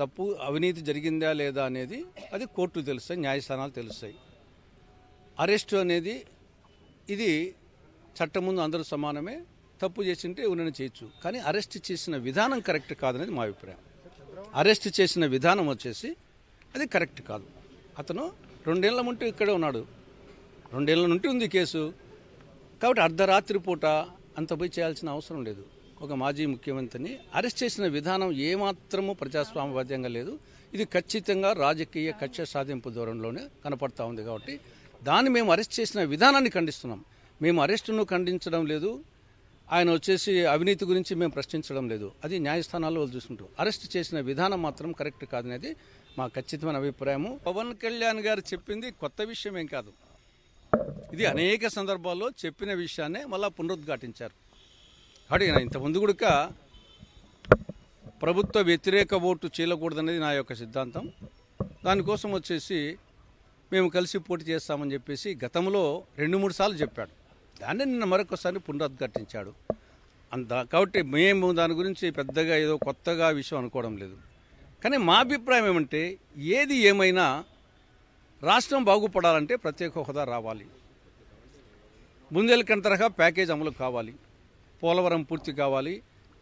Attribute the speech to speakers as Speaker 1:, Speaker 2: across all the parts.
Speaker 1: తప్పు అవినీతి జరిగిందా లేదా అనేది అది కోర్టు తెలుస్తాయి న్యాయస్థానాలు తెలుస్తాయి అరెస్టు అనేది ఇది చట్టం ముందు అందరూ సమానమే తప్పు చేసింటే ఎవరైనా చేయొచ్చు కానీ అరెస్ట్ చేసిన విధానం కరెక్ట్ కాదనేది మా అభిప్రాయం అరెస్ట్ చేసిన విధానం వచ్చేసి అది కరెక్ట్ కాదు అతను రెండేళ్ల ముంటే ఇక్కడే ఉన్నాడు రెండేళ్ల నుండి ఉంది కేసు కాబట్టి అర్ధరాత్రి పూట అంత పోయి చేయాల్సిన అవసరం లేదు ఒక మాజీ ముఖ్యమంత్రిని అరెస్ట్ చేసిన విధానం ఏమాత్రము ప్రజాస్వామ్యబద్ధంగా లేదు ఇది ఖచ్చితంగా రాజకీయ కక్ష సాధింపు దూరంలోనే కనపడతా ఉంది కాబట్టి దాన్ని మేము అరెస్ట్ చేసిన విధానాన్ని ఖండిస్తున్నాం మేము అరెస్టును ఖండించడం లేదు ఆయన వచ్చేసి అవినీతి గురించి మేము ప్రశ్నించడం లేదు అది న్యాయస్థానాల్లో వాళ్ళు చూసుకుంటారు అరెస్ట్ చేసిన విధానం మాత్రం కరెక్ట్ కాదనేది మా ఖచ్చితమైన అభిప్రాయము పవన్ కళ్యాణ్ గారు చెప్పింది కొత్త విషయం ఏం కాదు ఇది అనేక సందర్భాల్లో చెప్పిన విషయాన్నే మళ్ళీ పునరుద్ఘాటించారు కాబట్టి ఇంత ముందు కూడా ప్రభుత్వ వ్యతిరేక ఓటు చేయకూడదనేది నా యొక్క సిద్ధాంతం దానికోసం వచ్చేసి మేము కలిసి పోటీ చేస్తామని చెప్పేసి గతంలో రెండు మూడు సార్లు చెప్పాడు దాన్ని నిన్న మరొకసారి పునరుద్ఘాటించాడు అంత కాబట్టి మేము దాని గురించి పెద్దగా ఏదో కొత్తగా విషయం అనుకోవడం లేదు కానీ మా అభిప్రాయం ఏమంటే ఏది ఏమైనా రాష్ట్రం బాగుపడాలంటే ప్రత్యేక హోదా రావాలి బుందేలకండ్ తరహా ప్యాకేజ్ అమలు కావాలి పోలవరం పూర్తి కావాలి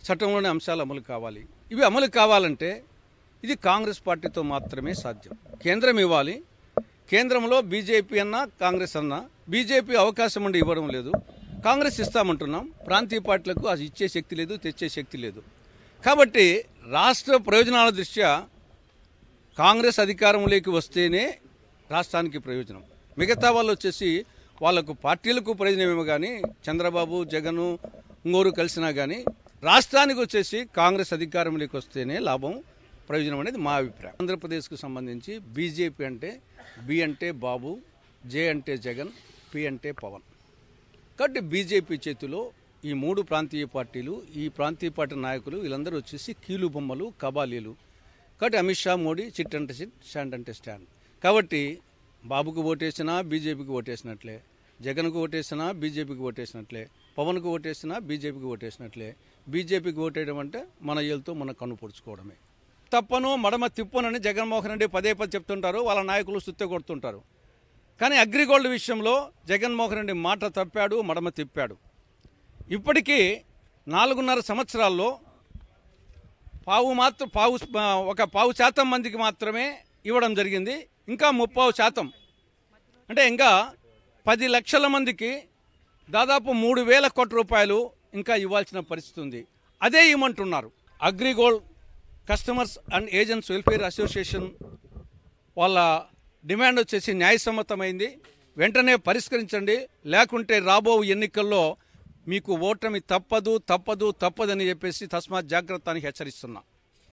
Speaker 1: చట్టంలోని అంశాలు అమలు కావాలి ఇవి అమలు కావాలంటే ఇది కాంగ్రెస్ పార్టీతో మాత్రమే సాధ్యం కేంద్రం ఇవ్వాలి కేంద్రంలో బీజేపీ అన్నా కాంగ్రెస్ అన్నా బీజేపీ అవకాశం ఉండి ఇవ్వడం లేదు కాంగ్రెస్ ఇస్తామంటున్నాం ప్రాంతీయ పార్టీలకు అది ఇచ్చే శక్తి లేదు తెచ్చే శక్తి లేదు కాబట్టి రాష్ట్ర ప్రయోజనాల దృష్ట్యా కాంగ్రెస్ అధికారంలోకి వస్తేనే రాష్ట్రానికి ప్రయోజనం మిగతా వాళ్ళు వచ్చేసి వాళ్ళకు పార్టీలకు ప్రయోజనమేమో కానీ చంద్రబాబు జగను ఇంకోరు కలిసినా కానీ రాష్ట్రానికి వచ్చేసి కాంగ్రెస్ అధికారంలోకి వస్తేనే లాభం ప్రయోజనం అనేది మా అభిప్రాయం ఆంధ్రప్రదేశ్కు సంబంధించి బీజేపీ అంటే బి అంటే బాబు జే అంటే జగన్ పి అంటే పవన్ కాబట్టి బీజేపీ చేతిలో ఈ మూడు ప్రాంతీయ పార్టీలు ఈ ప్రాంతీయ పార్టీ నాయకులు వీళ్ళందరూ వచ్చేసి కీలు బొమ్మలు కబాలీలు కాబట్టి అమిత్ షా మోడీ చిట్ అంటే చిట్ స్టాండ్ అంటే స్టాండ్ కాబట్టి బాబుకు ఓటేసినా బీజేపీకి ఓటేసినట్లే జగన్కు ఓటేసినా బీజేపీకి ఓటేసినట్లే పవన్కు ఓటేసినా బీజేపీకి ఓటేసినట్లే బీజేపీకి ఓటేయడం అంటే మన మన కన్ను పొడుచుకోవడమే తప్పను మడమ తిప్పనని జగన్మోహన్ రెడ్డి పదే పదే చెప్తుంటారు వాళ్ళ నాయకులు సుత్తి కొడుతుంటారు కానీ అగ్రిగోల్డ్ విషయంలో జగన్మోహన్ రెడ్డి మాట తప్పాడు మడమ తిప్పాడు ఇప్పటికీ నాలుగున్నర సంవత్సరాల్లో పావు మాత్రం పావు ఒక పావు శాతం మందికి మాత్రమే ఇవ్వడం జరిగింది ఇంకా ముప్పావు శాతం అంటే ఇంకా పది లక్షల మందికి దాదాపు మూడు వేల కోట్ల రూపాయలు ఇంకా ఇవ్వాల్సిన పరిస్థితి ఉంది అదే ఇవ్వమంటున్నారు Agrigold customers and agents welfare association వాళ్ళ డిమాండ్ వచ్చేసి న్యాయసమ్మతమైంది వెంటనే పరిష్కరించండి లేకుంటే రాబో ఎన్నికల్లో మీకు ఓటమి తప్పదు తప్పదు తప్పదని చెప్పేసి తస్మాత్ జాగ్రత్త అని హెచ్చరిస్తున్నా